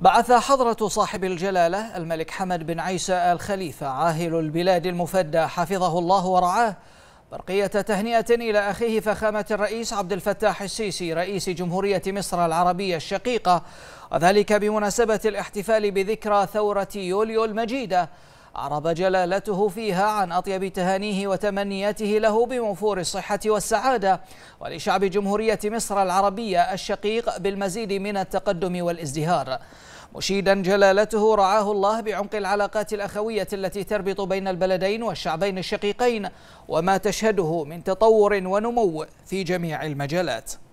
بعث حضرة صاحب الجلالة الملك حمد بن عيسى آل خليفة عاهل البلاد المفدى حفظه الله ورعاه برقية تهنئة إلى أخيه فخامة الرئيس عبد الفتاح السيسي رئيس جمهورية مصر العربية الشقيقة وذلك بمناسبة الاحتفال بذكرى ثورة يوليو المجيدة أعرب جلالته فيها عن أطيب تهانيه وتمنياته له بموفور الصحة والسعادة ولشعب جمهورية مصر العربية الشقيق بالمزيد من التقدم والازدهار مشيدا جلالته رعاه الله بعمق العلاقات الأخوية التي تربط بين البلدين والشعبين الشقيقين وما تشهده من تطور ونمو في جميع المجالات